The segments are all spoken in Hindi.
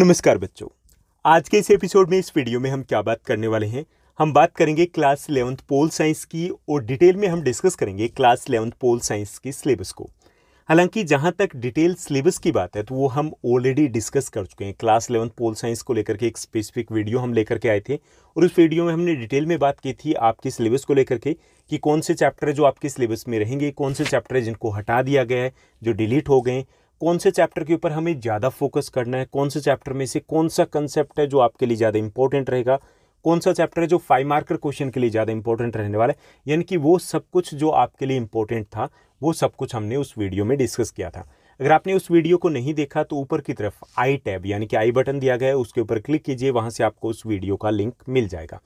नमस्कार बच्चों आज के इस एपिसोड में इस वीडियो में हम क्या बात करने वाले हैं हम बात करेंगे क्लास इलेवंथ पोल साइंस की और डिटेल में हम डिस्कस करेंगे क्लास इलेवंथ पोल साइंस की सिलेबस को हालांकि जहां तक डिटेल सिलेबस की बात है तो वो हम ऑलरेडी डिस्कस कर चुके हैं क्लास इलेवंथ पोल साइंस को लेकर के एक स्पेसिफिक वीडियो हम लेकर के आए थे और उस वीडियो में हमने डिटेल में बात की थी आपके सिलेबस को लेकर के कि कौन से चैप्टर जो आपके सिलेबस में रहेंगे कौन से चैप्टर जिनको हटा दिया गया है जो डिलीट हो गए कौन से चैप्टर के ऊपर हमें ज़्यादा फोकस करना है कौन से चैप्टर में से कौन सा कंसेप्ट है जो आपके लिए ज़्यादा इंपॉर्टेंट रहेगा कौन सा चैप्टर है जो फाइव मार्कर क्वेश्चन के लिए ज़्यादा इंपॉर्टेंट रहने वाला है यानी कि वो सब कुछ जो आपके लिए इंपॉर्टेंट था वो सब कुछ हमने उस वीडियो में डिस्कस किया था अगर आपने उस वीडियो को नहीं देखा तो ऊपर की तरफ आई टैब यानी कि आई बटन दिया गया है उसके ऊपर क्लिक कीजिए वहाँ से आपको उस वीडियो का लिंक मिल जाएगा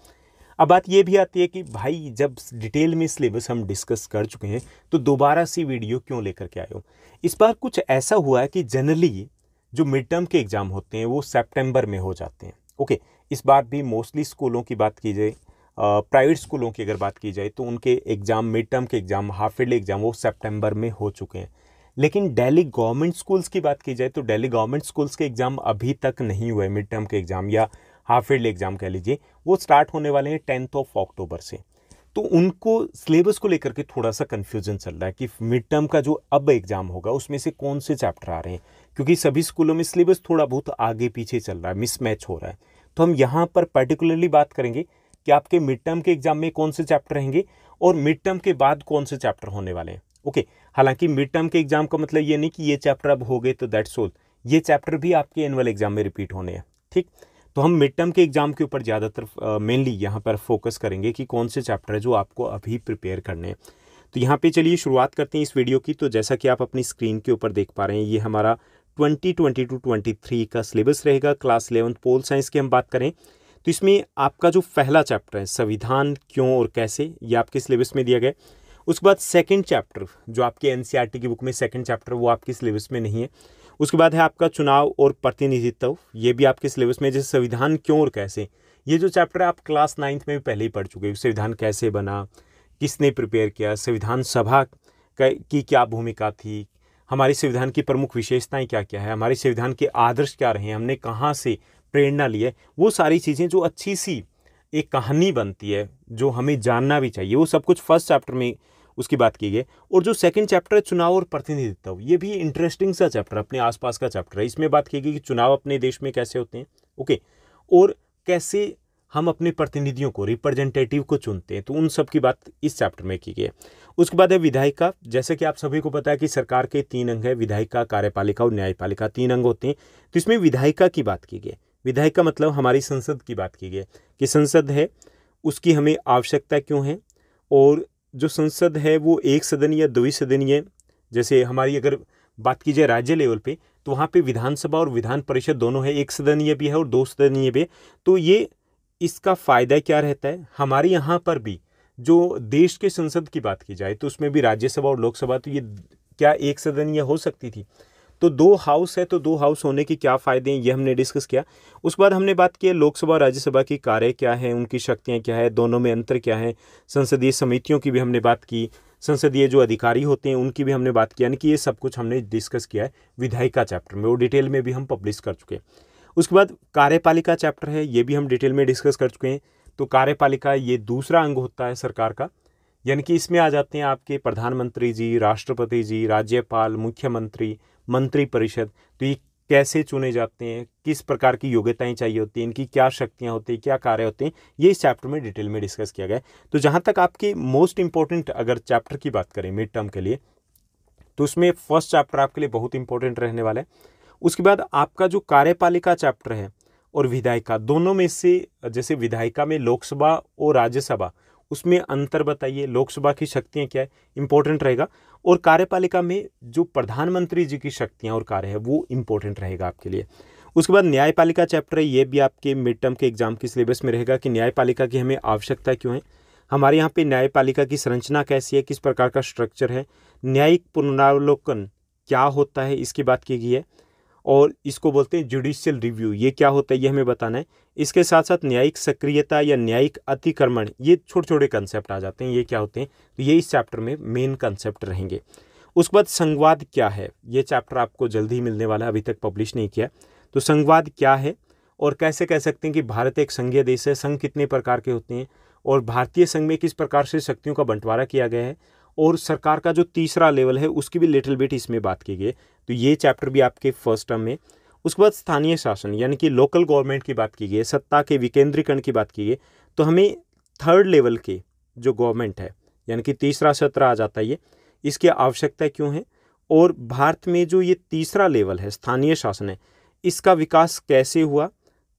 अब बात ये भी आती है कि भाई जब डिटेल में सिलेबस हम डिस्कस कर चुके हैं तो दोबारा सी वीडियो क्यों लेकर के आए हो इस बार कुछ ऐसा हुआ है कि जनरली जो मिड टर्म के एग्ज़ाम होते हैं वो सेप्टेम्बर में हो जाते हैं ओके इस बार भी मोस्टली स्कूलों की बात की जाए प्राइवेट स्कूलों की अगर बात की जाए तो उनके एग्ज़ाम मिड टर्म के एग्ज़ाम हाफ ईयरली एग्ज़ाम वो सेप्टेम्बर में हो चुके हैं लेकिन दिल्ली गवर्नमेंट स्कूल्स की बात की जाए तो दिल्ली गवर्नमेंट स्कूल्स के एग्ज़ाम अभी तक नहीं हुए मिड टर्म के एग्ज़ाम या हाफ ईयरली एग्ज़ाम कह लीजिए वो स्टार्ट होने वाले हैं टेंथ ऑफ अक्टूबर से तो उनको सिलेबस को लेकर के थोड़ा सा कन्फ्यूजन चल रहा है कि मिड टर्म का जो अब एग्ज़ाम होगा उसमें से कौन से चैप्टर आ रहे हैं क्योंकि सभी स्कूलों में सिलेबस थोड़ा बहुत आगे पीछे चल रहा है मिसमैच हो रहा है तो हम यहाँ पर पर्टिकुलरली बात करेंगे कि आपके मिड टर्म के एग्ज़ाम में कौन से चैप्टर रहेंगे और मिड टर्म के बाद कौन से चैप्टर होने वाले हैं ओके हालांकि मिड टर्म के एग्ज़ाम का मतलब ये नहीं कि ये चैप्टर अब हो गए तो दैट्स ऑल ये चैप्टर भी आपके एनुअल एग्ज़ाम में रिपीट होने हैं ठीक तो हम मिड टर्म के एग्ज़ाम के ऊपर ज़्यादातर मेनली यहाँ पर फोकस करेंगे कि कौन से चैप्टर है जो आपको अभी प्रिपेयर करने हैं तो यहाँ पे चलिए शुरुआत करते हैं इस वीडियो की तो जैसा कि आप अपनी स्क्रीन के ऊपर देख पा रहे हैं ये हमारा ट्वेंटी ट्वेंटी का सिलेबस रहेगा क्लास इलेवंथ पोल साइंस की हम बात करें तो इसमें आपका जो पहला चैप्टर है संविधान क्यों और कैसे ये आपके सिलेबस में दिया गया उसके बाद सेकेंड चैप्टर जो आपके एन e की बुक में सेकेंड चैप्टर वो आपके सिलेबस में नहीं है उसके बाद है आपका चुनाव और प्रतिनिधित्व ये भी आपके सिलेबस में जैसे संविधान क्यों और कैसे ये जो चैप्टर आप क्लास नाइन्थ में भी पहले ही पढ़ चुके हैं संविधान कैसे बना किसने प्रिपेयर किया संविधान सभा की क्या भूमिका थी हमारे संविधान की प्रमुख विशेषताएं क्या क्या है हमारे संविधान के आदर्श क्या रहे हैं हमने कहाँ से प्रेरणा ली है वो सारी चीज़ें जो अच्छी सी एक कहानी बनती है जो हमें जानना भी चाहिए वो सब कुछ फर्स्ट चैप्टर में उसकी बात की गई और जो सेकंड चैप्टर है चुनाव और प्रतिनिधित्व ये भी इंटरेस्टिंग सा चैप्टर अपने आसपास का चैप्टर है इसमें बात की गई कि चुनाव अपने देश में कैसे होते हैं ओके और कैसे हम अपने प्रतिनिधियों को रिप्रेजेंटेटिव को चुनते हैं तो उन सब की बात इस चैप्टर में की गई है उसके बाद है विधायिका जैसे कि आप सभी को पता है कि सरकार के तीन अंग है विधायिका कार्यपालिका और न्यायपालिका तीन अंग होते हैं तो इसमें विधायिका की बात की गई विधायिका मतलब हमारी संसद की बात की गई कि संसद है उसकी हमें आवश्यकता क्यों है और जो संसद है वो एक सदनीय द्विसदनीय जैसे हमारी अगर बात की जाए राज्य लेवल पे तो वहाँ पे विधानसभा और विधान परिषद दोनों है एक सदनीय भी है और दो सदनीय भी तो ये इसका फ़ायदा क्या रहता है हमारे यहाँ पर भी जो देश के संसद की बात की जाए तो उसमें भी राज्यसभा और लोकसभा तो ये क्या एक सदनीय हो सकती थी तो दो हाउस है तो दो हाउस होने के क्या फ़ायदे हैं ये हमने डिस्कस किया उसके बाद हमने बात की लोकसभा राज्यसभा की कार्य क्या हैं उनकी शक्तियाँ क्या है दोनों में अंतर क्या है संसदीय समितियों की भी हमने बात की संसदीय जो अधिकारी होते हैं उनकी भी हमने बात की यानी कि ये सब कुछ हमने डिस्कस किया है विधायिका चैप्टर में वो डिटेल में भी हम पब्लिश कर चुके हैं उसके बाद कार्यपालिका चैप्टर है ये भी हम डिटेल में डिस्कस कर चुके हैं तो कार्यपालिका ये दूसरा अंग होता है सरकार का यानी कि इसमें आ जाते हैं आपके प्रधानमंत्री जी राष्ट्रपति जी राज्यपाल मुख्यमंत्री मंत्रिपरिषद तो ये कैसे चुने जाते हैं किस प्रकार की योग्यताएं चाहिए होती हैं इनकी क्या शक्तियां होती हैं क्या कार्य होते हैं ये इस चैप्टर में डिटेल में डिस्कस किया गया है तो जहां तक आपकी मोस्ट इंपॉर्टेंट अगर चैप्टर की बात करें मिड टर्म के लिए तो उसमें फर्स्ट चैप्टर आपके लिए बहुत इंपॉर्टेंट रहने वाला है उसके बाद आपका जो कार्यपालिका चैप्टर है और विधायिका दोनों में से जैसे विधायिका में लोकसभा और राज्यसभा उसमें अंतर बताइए लोकसभा की शक्तियाँ क्या है इम्पोर्टेंट रहेगा और कार्यपालिका में जो प्रधानमंत्री जी की शक्तियाँ और कार्य है वो इम्पोर्टेंट रहेगा आपके लिए उसके बाद न्यायपालिका चैप्टर है ये भी आपके मिड टर्म के एग्जाम के सिलेबस में रहेगा कि न्यायपालिका की हमें आवश्यकता क्यों है हमारे यहाँ पे न्यायपालिका की संरचना कैसी है किस प्रकार का स्ट्रक्चर है न्यायिक पुनरावलोकन क्या होता है इसकी बात की गई है और इसको बोलते हैं जुडिशियल रिव्यू ये क्या होता है ये हमें बताना है इसके साथ साथ न्यायिक सक्रियता या न्यायिक अतिक्रमण ये छोटे छोटे कंसेप्ट आ जाते हैं ये क्या होते हैं तो ये इस चैप्टर में मेन कंसेप्ट रहेंगे उसके बाद संवाद क्या है ये चैप्टर आपको जल्द ही मिलने वाला है अभी तक पब्लिश नहीं किया तो संवाद क्या है और कैसे कह सकते हैं कि भारत एक संघीय देश है संघ कितने प्रकार के होते हैं और भारतीय संघ में किस प्रकार से शक्तियों का बंटवारा किया गया है और सरकार का जो तीसरा लेवल है उसकी भी लिटिल बिट इसमें बात की गई तो ये चैप्टर भी आपके फर्स्ट टर्म में उसके बाद स्थानीय शासन यानी कि लोकल गवर्नमेंट की बात की गई सत्ता के विकेंद्रीकरण की बात की गई तो हमें थर्ड लेवल के जो गवर्नमेंट है यानी कि तीसरा सत्र आ जाता है ये इसकी आवश्यकता क्यों है और भारत में जो ये तीसरा लेवल है स्थानीय शासन है इसका विकास कैसे हुआ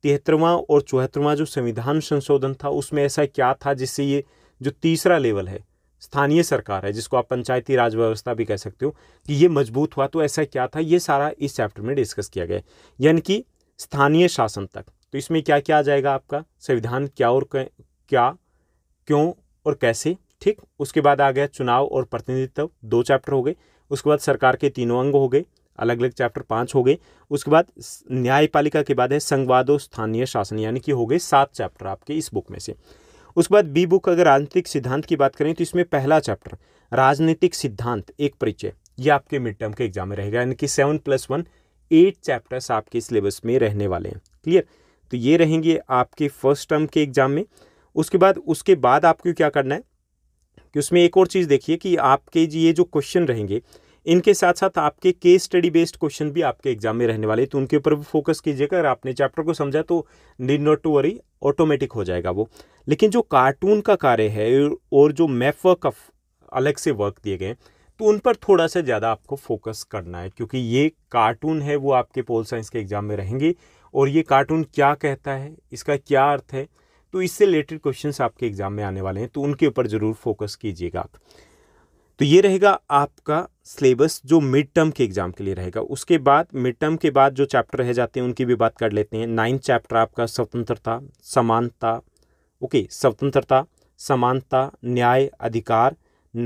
तिहत्तरवां और चौहत्तरवा जो संविधान संशोधन था उसमें ऐसा क्या था जिससे ये जो तीसरा लेवल है स्थानीय सरकार है जिसको आप पंचायती राज व्यवस्था भी कह सकते हो कि ये मजबूत हुआ तो ऐसा क्या था ये सारा इस चैप्टर में डिस्कस किया गया यानी कि स्थानीय शासन तक तो इसमें क्या क्या आ जाएगा आपका संविधान क्या और क्या क्यों और कैसे ठीक उसके बाद आ गया चुनाव और प्रतिनिधित्व दो चैप्टर हो गए उसके बाद सरकार के तीनों अंग हो गए अलग अलग चैप्टर पाँच हो गए उसके बाद न्यायपालिका के बाद है संवाद और स्थानीय शासन यानी कि हो गए सात चैप्टर आपके इस बुक में से उसके बाद बी बुक अगर राजनीतिक सिद्धांत की बात करें तो इसमें पहला चैप्टर राजनीतिक सिद्धांत एक परिचय ये आपके मिड टर्म के एग्जाम में रहेगा यानी कि seven plus one eight chapters आपके सिलेबस में रहने वाले हैं क्लियर तो ये रहेंगे आपके फर्स्ट टर्म के एग्जाम में उसके बाद उसके बाद आपको क्या करना है कि उसमें एक और चीज़ देखिए कि आपके ये जो क्वेश्चन रहेंगे इनके साथ साथ आपके केस स्टडी बेस्ड क्वेश्चन भी आपके एग्जाम में रहने वाले तो उनके ऊपर भी फोकस कीजिएगा अगर आपने चैप्टर को समझा तो need not to worry automatic हो जाएगा वो लेकिन जो कार्टून का कार्य है और जो मैप वर्क का अलग से वर्क दिए गए तो उन पर थोड़ा सा ज़्यादा आपको फोकस करना है क्योंकि ये कार्टून है वो आपके पोल साइंस के एग्जाम में रहेंगे और ये कार्टून क्या कहता है इसका क्या अर्थ है तो इससे रिलेटेड क्वेश्चंस आपके एग्जाम में आने वाले हैं तो उनके ऊपर ज़रूर फोकस कीजिएगा आप तो ये रहेगा आपका सिलेबस जो मिड टर्म के एग्ज़ाम के लिए रहेगा उसके बाद मिड टर्म के बाद जो चैप्टर रह जाते हैं उनकी भी बात कर लेते हैं नाइन्थ चैप्टर आपका स्वतंत्रता समानता ओके स्वतंत्रता समानता न्याय अधिकार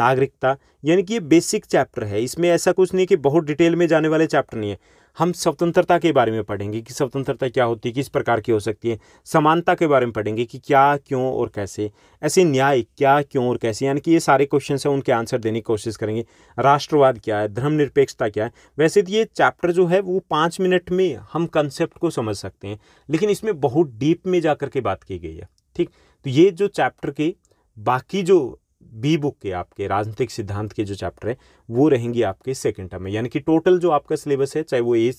नागरिकता यानी कि ये बेसिक चैप्टर है इसमें ऐसा कुछ नहीं कि बहुत डिटेल में जाने वाले चैप्टर नहीं है हम स्वतंत्रता के बारे में पढ़ेंगे कि स्वतंत्रता क्या होती है किस प्रकार की हो सकती है समानता के बारे में पढ़ेंगे कि क्या क्यों और कैसे ऐसे न्याय क्या क्यों और कैसे यानी कि ये सारे क्वेश्चन हैं उनके आंसर देने की कोशिश करेंगे राष्ट्रवाद क्या है धर्मनिरपेक्षता क्या है वैसे तो ये चैप्टर जो है वो पाँच मिनट में हम कंसेप्ट को समझ सकते हैं लेकिन इसमें बहुत डीप में जा के बात की गई है ठीक तो ये जो चैप्टर के बाकी जो बी बुक के आपके राजनीतिक सिद्धांत के जो चैप्टर हैं वो रहेंगी आपके सेकेंड टर्म में यानी कि टोटल जो आपका सिलेबस है चाहे वो ए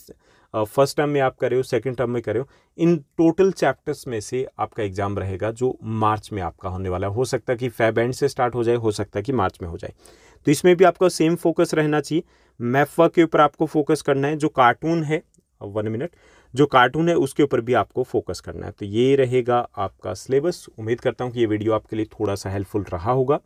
फर्स्ट टर्म में आप कर रहे हो सेकेंड टर्म में कर रहे हो इन टोटल चैप्टर्स में से आपका एग्जाम रहेगा जो मार्च में आपका होने वाला है हो सकता है कि फैब एंड से स्टार्ट हो जाए हो सकता है कि मार्च में हो जाए तो इसमें भी आपका सेम फोकस रहना चाहिए मैफवा के ऊपर आपको फोकस करना है जो कार्टून है वन मिनट जो कार्टून है उसके ऊपर भी आपको फोकस करना है तो ये रहेगा आपका सिलेबस उम्मीद करता हूँ कि ये वीडियो आपके लिए थोड़ा सा हेल्पफुल रहा होगा